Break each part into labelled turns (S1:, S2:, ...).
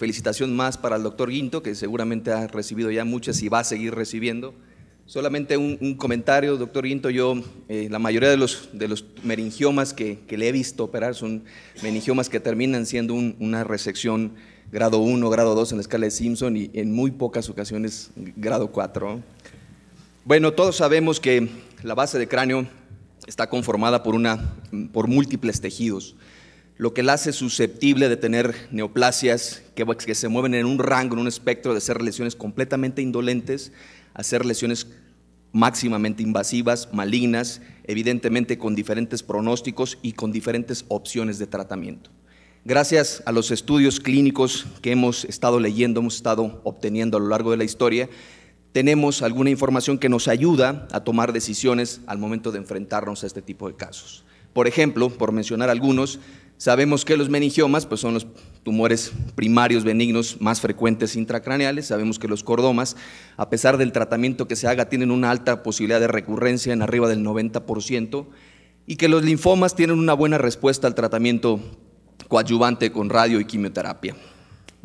S1: felicitación más para el doctor Guinto, que seguramente ha recibido ya muchas y va a seguir recibiendo. Solamente un, comentario, doctor Guinto, yo, eh, la mayoría de los, de meningiomas que, le he visto operar son meningiomas que terminan siendo una resección grado 1, grado 2 en la escala de Simpson y en muy pocas ocasiones grado 4. Bueno, todos sabemos que la base de cráneo está conformada por, una, por múltiples tejidos lo que la hace susceptible de tener neoplasias pues, que, se mueven en un rango, en un espectro de ser lesiones completamente indolentes a ser lesiones máximamente invasivas, malignas, evidentemente con diferentes pronósticos y con diferentes opciones de tratamiento. Gracias a los estudios clínicos que hemos estado leyendo, hemos estado obteniendo a lo largo de la historia, tenemos alguna información que nos ayuda a tomar decisiones al momento de enfrentarnos a este tipo de casos. Por ejemplo, por mencionar algunos, Sabemos que los meningiomas pues, son los tumores primarios benignos más frecuentes intracraneales. Sabemos que los cordomas, a pesar del tratamiento que se haga, tienen una alta posibilidad de recurrencia en arriba del 90% y que los linfomas tienen una buena respuesta al tratamiento coadyuvante con radio y quimioterapia.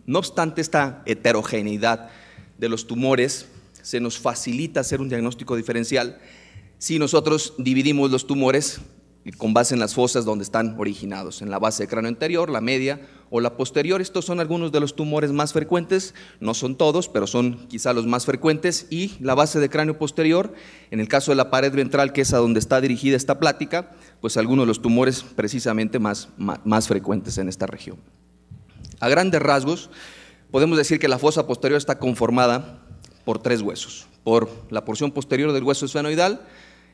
S1: No obstante esta heterogeneidad de los tumores, se nos facilita hacer un diagnóstico diferencial si nosotros dividimos los tumores con base en las fosas donde están originados, en la base de cráneo anterior, la media o la posterior. Estos son algunos de los tumores más frecuentes, no son todos, pero son quizá los más frecuentes. Y la base de cráneo posterior, en el caso de la pared ventral, que es a donde está dirigida esta plática, pues algunos de los tumores precisamente más, más, frecuentes en esta región. A grandes rasgos, podemos decir que la fosa posterior está conformada por tres huesos, por la porción posterior del hueso esfenoidal,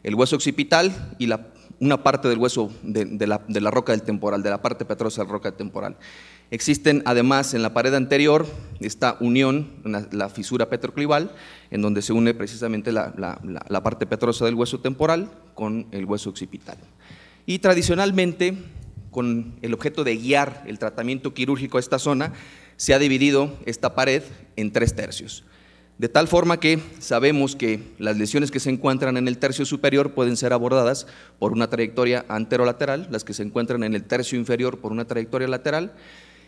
S1: el hueso occipital y la una parte del hueso de, la, roca del temporal, de la parte petrosa de la roca del temporal. Existen además en la pared anterior esta unión, la, fisura petroclival, en donde se une precisamente la, la, parte petrosa del hueso temporal con el hueso occipital. Y tradicionalmente, con el objeto de guiar el tratamiento quirúrgico a esta zona, se ha dividido esta pared en tres tercios de tal forma que sabemos que las lesiones que se encuentran en el tercio superior pueden ser abordadas por una trayectoria anterolateral, las que se encuentran en el tercio inferior por una trayectoria lateral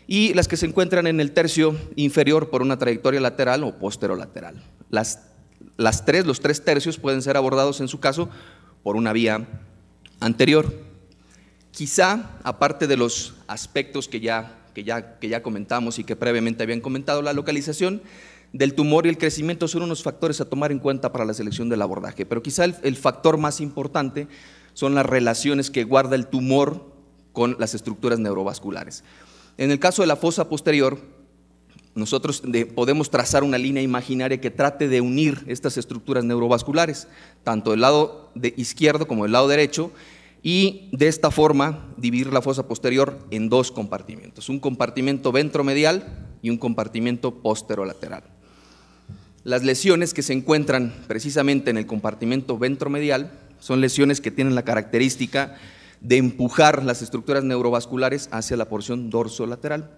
S1: y las que se encuentran en el tercio inferior por una trayectoria lateral o posterolateral. Las, tres, los tres tercios pueden ser abordados en su caso por una vía anterior. Quizá, aparte de los aspectos que ya, ya, que ya comentamos y que previamente habían comentado, la localización del tumor y el crecimiento son unos factores a tomar en cuenta para la selección del abordaje, pero quizá el, factor más importante son las relaciones que guarda el tumor con las estructuras neurovasculares. En el caso de la fosa posterior, nosotros podemos trazar una línea imaginaria que trate de unir estas estructuras neurovasculares, tanto del lado izquierdo como del lado derecho, y de esta forma dividir la fosa posterior en dos compartimentos, un compartimento ventromedial y un compartimento posterolateral. Las lesiones que se encuentran precisamente en el compartimento ventromedial son lesiones que tienen la característica de empujar las estructuras neurovasculares hacia la porción dorsolateral,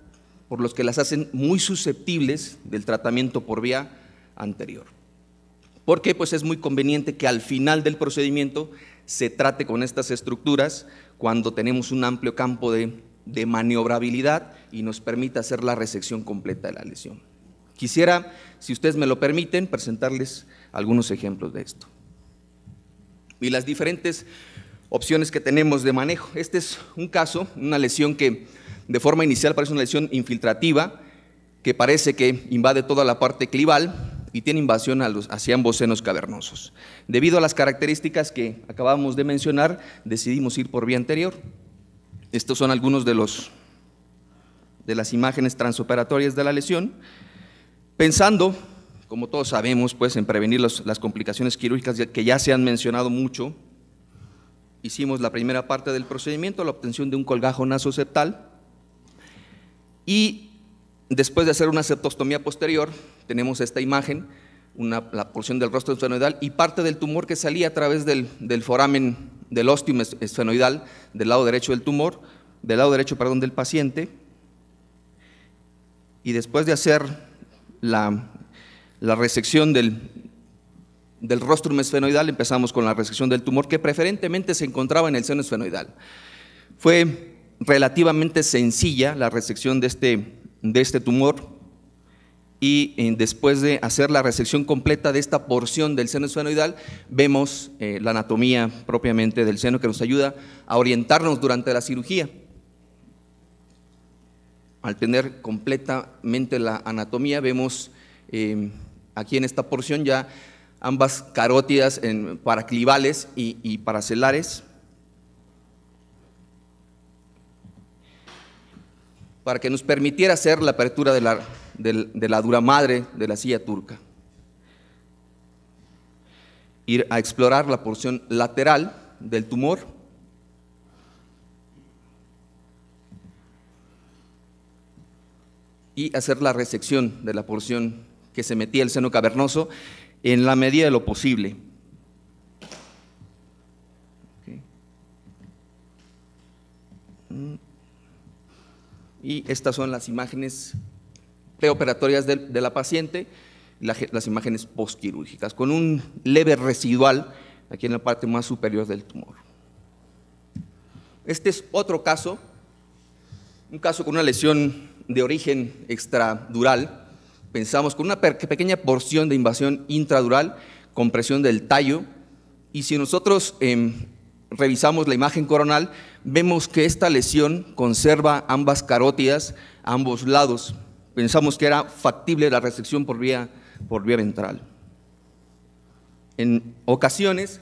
S1: por los que las hacen muy susceptibles del tratamiento por vía anterior. ¿Por qué? pues es muy conveniente que al final del procedimiento se trate con estas estructuras cuando tenemos un amplio campo de, de maniobrabilidad y nos permita hacer la resección completa de la lesión. Quisiera, si ustedes me lo permiten, presentarles algunos ejemplos de esto. Y las diferentes opciones que tenemos de manejo. Este es un caso, una lesión que de forma inicial parece una lesión infiltrativa, que parece que invade toda la parte clival y tiene invasión hacia ambos senos cavernosos. Debido a las características que acabamos de mencionar, decidimos ir por vía anterior. Estos son algunos de los de las imágenes transoperatorias de la lesión Pensando, como todos sabemos, pues en prevenir las complicaciones quirúrgicas que ya se han mencionado mucho, hicimos la primera parte del procedimiento, la obtención de un colgajo nasoceptal, y después de hacer una septostomía posterior, tenemos esta imagen, una, la porción del rostro esfenoidal y parte del tumor que salía a través del, foramen del ostium esfenoidal del lado derecho del tumor, del lado derecho, perdón, del paciente. Y después de hacer la, resección del, del rostrum esfenoidal, empezamos con la resección del tumor que preferentemente se encontraba en el seno esfenoidal. Fue relativamente sencilla la resección de este, este tumor y eh, después de hacer la resección completa de esta porción del seno esfenoidal, vemos eh, la anatomía propiamente del seno que nos ayuda a orientarnos durante la cirugía al tener completamente la anatomía, vemos eh, aquí en esta porción ya ambas carótidas en paraclivales y, paracelares. para que nos permitiera hacer la apertura de la, de la dura madre de la silla turca. Ir a explorar la porción lateral del tumor y hacer la resección de la porción que se metía el seno cavernoso en la medida de lo posible. Mm. Y estas son las imágenes preoperatorias de, la paciente, las imágenes postquirúrgicas, con un leve residual aquí en la parte más superior del tumor. Este es otro caso, un caso con una lesión de origen extradural, pensamos con una pequeña porción de invasión intradural, compresión del tallo, y si nosotros em, revisamos la imagen coronal, vemos que esta lesión conserva ambas carótidas a ambos lados. Pensamos que era factible la resección por vía, por vía ventral. En ocasiones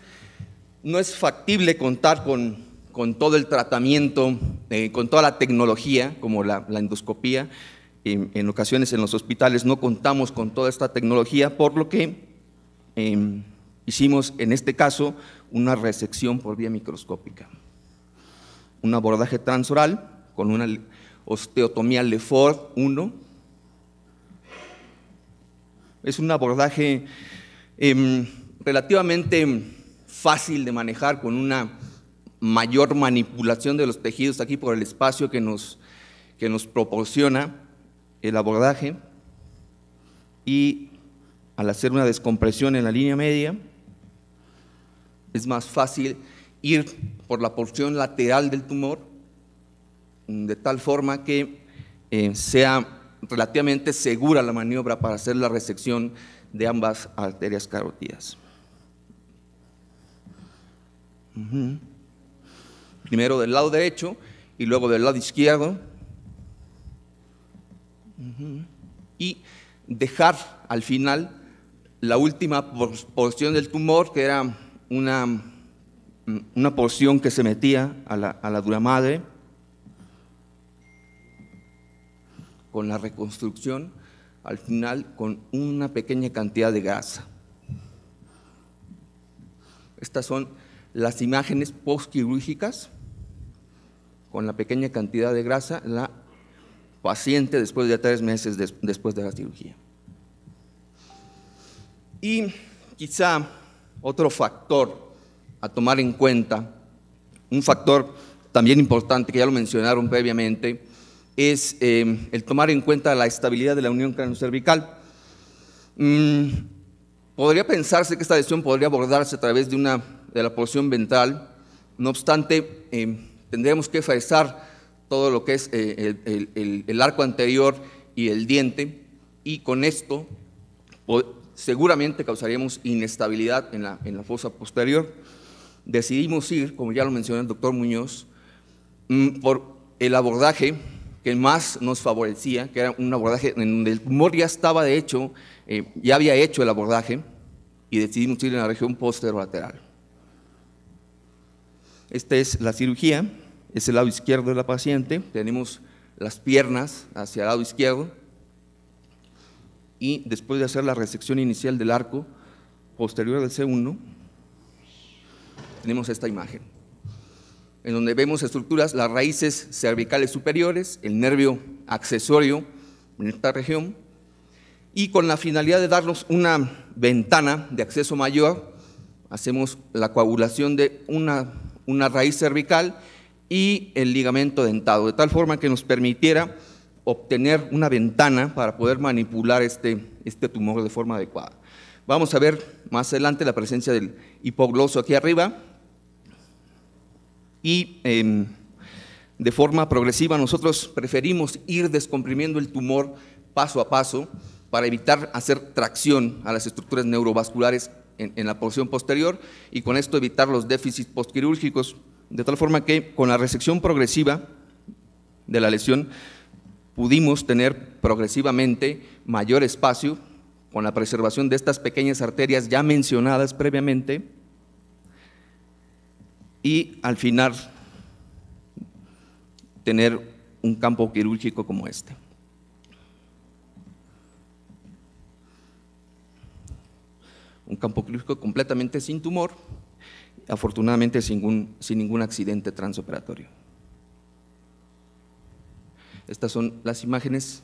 S1: no es factible contar con, con todo el tratamiento eh, con toda la tecnología, como la, endoscopía, en, ocasiones en los hospitales no contamos con toda esta tecnología, por lo que em, hicimos en este caso una resección por vía microscópica, un abordaje transoral con una osteotomía Lefort 1. Es un abordaje em, relativamente fácil de manejar con una mayor manipulación de los tejidos aquí por el espacio que nos, proporciona el abordaje y al hacer una descompresión en la línea media es más fácil ir por la porción lateral del tumor de tal forma que eh, sea relativamente segura la maniobra para hacer la resección de ambas arterias carotidas primero del lado derecho y luego del lado izquierdo. Y dejar al final la última porción del tumor, que era una, porción que se metía a la, a dura madre, con la reconstrucción, al final con una pequeña cantidad de grasa. Estas son las imágenes postquirúrgicas con la pequeña cantidad de grasa la paciente después de tres meses después de la cirugía. Y quizá otro factor a tomar en cuenta, un factor también importante que ya lo mencionaron previamente, es eh, el tomar en cuenta la estabilidad de la unión craneocervical mm, podría pensarse que esta lesión podría abordarse a través de, una, de la porción ventral, no obstante, eh, tendríamos que fresar todo lo que es eh, el, arco anterior y el diente y con esto seguramente causaríamos inestabilidad en la, fosa posterior. Decidimos ir, como ya lo mencionó el doctor Muñoz, mm, por el abordaje que más nos favorecía, que era un abordaje en donde el tumor ya estaba de hecho, eh, ya había hecho el abordaje, y decidimos ir en la región posterolateral. Esta es la cirugía, es el lado izquierdo de la paciente. Tenemos las piernas hacia el lado izquierdo. Y después de hacer la resección inicial del arco posterior del C1, tenemos esta imagen, en donde vemos estructuras, las raíces cervicales superiores, el nervio accesorio en esta región, y con la finalidad de darnos una ventana de acceso mayor, hacemos la coagulación de una una raíz cervical y el ligamento dentado, de tal forma que nos permitiera obtener una ventana para poder manipular este, este tumor de forma adecuada. Vamos a ver más adelante la presencia del hipogloso aquí arriba y em, de forma progresiva nosotros preferimos ir descomprimiendo el tumor paso a paso para evitar hacer tracción a las estructuras neurovasculares en, la porción posterior y con esto evitar los déficits postquirúrgicos, de tal forma que con la resección progresiva de la lesión pudimos tener progresivamente mayor espacio con la preservación de estas pequeñas arterias ya mencionadas previamente y al final tener un campo quirúrgico como este. un campo quirúrgico completamente sin tumor, afortunadamente sin ningún, accidente transoperatorio. Estas son las imágenes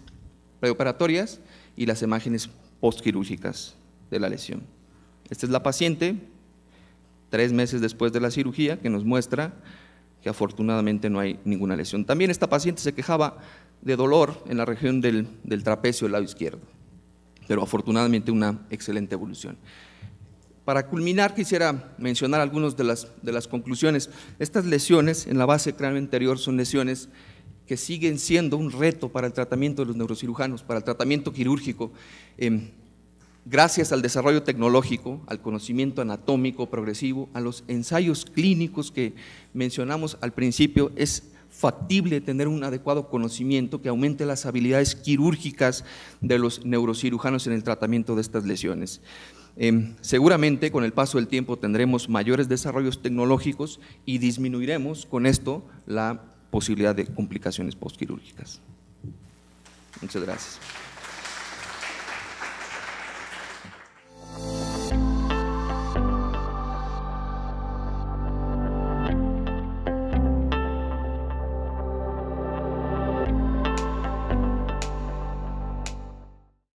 S1: preoperatorias y las imágenes postquirúrgicas de la lesión. Esta es la paciente, tres meses después de la cirugía, que nos muestra que afortunadamente no hay ninguna lesión. También esta paciente se quejaba de dolor en la región del, del trapecio del lado izquierdo, pero afortunadamente una excelente evolución. Para culminar, quisiera mencionar algunas de las, de las conclusiones. Estas lesiones en la base cráneo anterior son lesiones que siguen siendo un reto para el tratamiento de los neurocirujanos, para el tratamiento quirúrgico. Em, gracias al desarrollo tecnológico, al conocimiento anatómico progresivo, a los ensayos clínicos que mencionamos al principio, es factible tener un adecuado conocimiento que aumente las habilidades quirúrgicas de los neurocirujanos en el tratamiento de estas lesiones. Em, seguramente con el paso del tiempo tendremos mayores desarrollos tecnológicos y disminuiremos con esto la posibilidad de complicaciones postquirúrgicas. Muchas gracias.